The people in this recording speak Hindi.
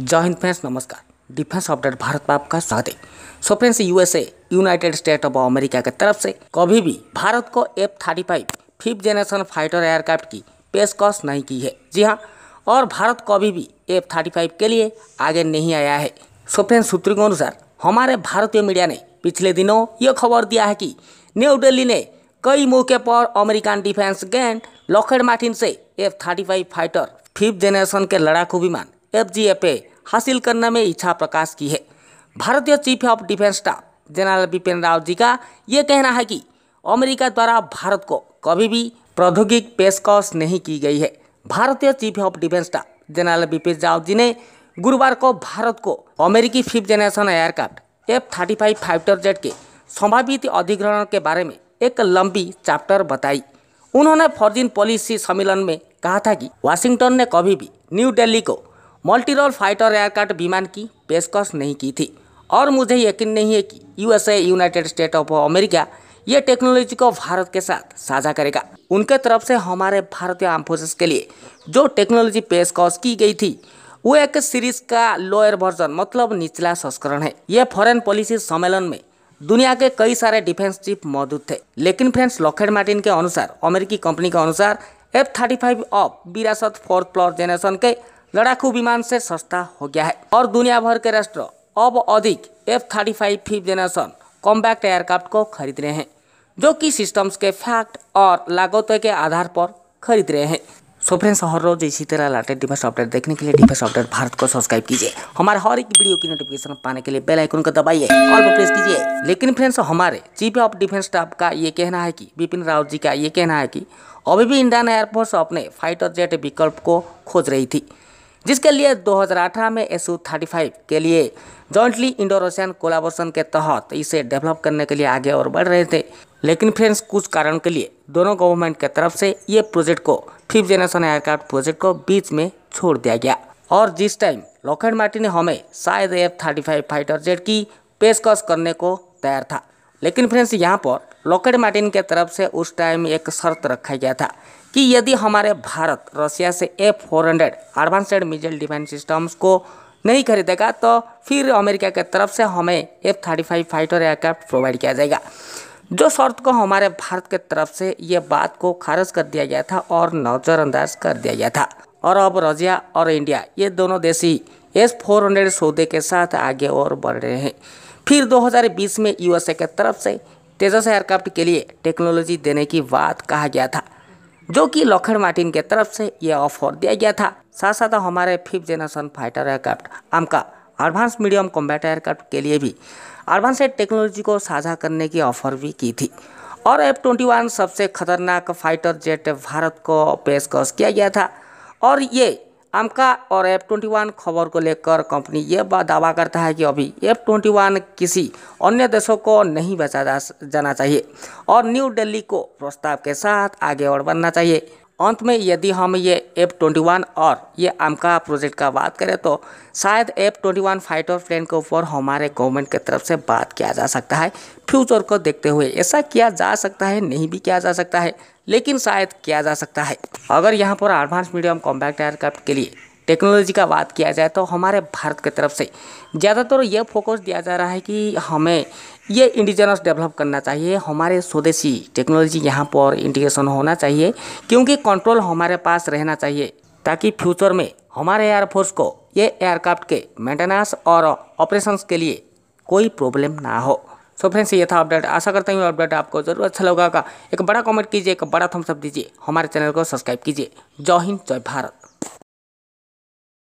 जय हिंद फ्रेंड्स नमस्कार डिफेंस अपडेट भारत में आपका स्वागत है so friends USA United State of America के तरफ से कभी भी भारत को F thirty five fifth generation fighter aircraft की पेशकश नहीं की है जी हाँ और भारत कभी भी एफ थर्टी फाइव के लिए आगे नहीं आया है सो फ्रेंड्स सूत्रों के अनुसार हमारे भारतीय मीडिया ने पिछले दिनों ये खबर दिया है कि न्यू दिल्ली ने कई मौके पर American defence giant Lockheed Martin से F thirty five fighter fifth generation के लड़ाकू विमान एफ हासिल करने में इच्छा प्रकाश की है भारतीय chief of defence staff general Bipin Rawat ji का ये कहना है कि अमेरिका द्वारा भारत को कभी भी प्रौद्योगिक पेशकश नहीं की गई है भारतीय chief of defence staff general Bipin Rawat ji ने गुरुवार को भारत को अमेरिकी fifth generation aircraft F thirty five fighter jet के संभावित अधिग्रहण के बारे में एक लंबी चैप्टर बताई उन्होंने फॉरजिन पॉलिसी सम्मेलन में कहा था कि वाशिंगटन ने कभी भी न्यू दिल्ली को मल्टीरोल फाइटर एयरक्राफ्ट विमान की पेशकश नहीं की थी और मुझे यकीन नहीं है कि USA United State of America ये टेक्नोलॉजी को भारत के साथ साझा करेगा उनके तरफ से हमारे भारतीय आर्म फोर्सेस के लिए जो टेक्नोलॉजी पेशकश की गई थी वो एक सीरीज का लोअर वर्जन मतलब निचला संस्करण है ये फॉरेन पॉलिसी सम्मेलन में दुनिया के कई सारे डिफेंस चीफ मौजूद थे लेकिन फ्रेंड्स लॉकेट मार्टिन के अनुसार अमेरिकी कंपनी के अनुसार एफ थर्टी फाइव ऑफ विरासत फोर्थ फ्लोर जेनरेशन के लड़ाकू विमान से सस्ता हो गया है और दुनिया भर के राष्ट्र अब अधिक F thirty five fifth generation combat aircraft को खरीद रहे हैं जो कि सिस्टम्स के फैक्ट और लागतों के आधार पर खरीद रहे हैं सो फ्रेंड्स हर रोज इसी तरह लेटेस्ट डिफेंस अपडेट देखने के लिए डिफेंस अपडेट भारत को सब्सक्राइब कीजिए हमारे हर एक वीडियो की नोटिफिकेशन पाने के लिए बेल आइकन को दबाइए और प्रेस कीजिए लेकिन फ्रेंड्स हमारे चीफ ऑफ डिफेंस स्टाफ का ये कहना है कि बिपिन रावत जी का ये कहना है कि अभी भी इंडियन एयरफोर्स अपने फाइटर जेट विकल्प को खोज रही थी जिसके लिए 2018 में एस थर्टी फाइव के लिए जॉइंटली इंडो रशियन कोलाबोरेशन के तहत इसे डेवलप करने के लिए आगे और बढ़ रहे थे लेकिन फ्रेंड्स कुछ कारण के लिए दोनों गवर्नमेंट के तरफ से ये प्रोजेक्ट को फिफ्थ जनरेशन एयरक्राफ्ट प्रोजेक्ट को बीच में छोड़ दिया गया और जिस टाइम लॉकेट मार्टी ने हमें शायद F thirty five fighter jet की पेशकश करने को तैयार था लेकिन फ्रेंड्स यहाँ पर लॉकेट मार्टिन के तरफ से उस टाइम एक शर्त रखा गया था कि यदि हमारे भारत रशिया से A four hundred advanced missile defence systems को नहीं खरीदेगा तो फिर अमेरिका के तरफ से हमें F thirty five fighter aircraft provide किया जाएगा जो शर्त को हमारे भारत के तरफ से ये बात को खारिज कर दिया गया था और नज़रअंदाज कर दिया गया था और अब रजिया और इंडिया ये दोनों देश ही एस फोर हंड्रेड सौदे के साथ आगे और बढ़ रहे हैं फिर 2020 में यूएसए के तरफ से तेजस एयरक्राफ्ट के लिए टेक्नोलॉजी देने की बात कहा गया था जो कि लखन मार्टिन के तरफ से यह ऑफर दिया गया था साथ साथ हमारे fifth generation fighter aircraft AMCA advance medium combat aircraft के लिए भी एडवांस टेक्नोलॉजी को साझा करने की ऑफर भी की थी और एफ ट्वेंटी वन सबसे खतरनाक फाइटर जेट भारत को पेशकश किया गया था और ये आमका और एफ ट्वेंटी वन खबर को लेकर कंपनी ये बात दावा करता है कि अभी एफ ट्वेंटी वन किसी अन्य देशों को नहीं बचा जाना चाहिए और न्यू दिल्ली को प्रस्ताव के साथ आगे और बढ़ना चाहिए अंत में यदि हम ये एफ ट्वेंटी वन और ये आमका प्रोजेक्ट का बात करें तो शायद F twenty one fighter plane के ऊपर हमारे गवर्नमेंट की तरफ से बात किया जा सकता है फ्यूचर को देखते हुए ऐसा किया जा सकता है नहीं भी किया जा सकता है लेकिन शायद किया जा सकता है अगर यहाँ पर एडवांस मीडियम कॉम्पैक्ट एयरक्राफ्ट के लिए टेक्नोलॉजी का बात किया जाए तो हमारे भारत की तरफ से ज़्यादातर यह फोकस दिया जा रहा है कि हमें ये इंडिजनस डेवलप करना चाहिए हमारे स्वदेशी टेक्नोलॉजी यहाँ पर इंटीग्रेशन होना चाहिए क्योंकि कंट्रोल हमारे पास रहना चाहिए ताकि फ्यूचर में हमारे एयरफोर्स को ये एयरक्राफ्ट के मेंटेनेंस और ऑपरेशंस के लिए कोई प्रॉब्लम ना हो सो so फ्रेंड्स ये था अपडेट आशा करता हूँ अपडेट आपको जरूर अच्छा लगा का एक बड़ा कमेंट कीजिए एक बड़ा थम्सअप दीजिए हमारे चैनल को सब्सक्राइब कीजिए जय हिंद जय भारत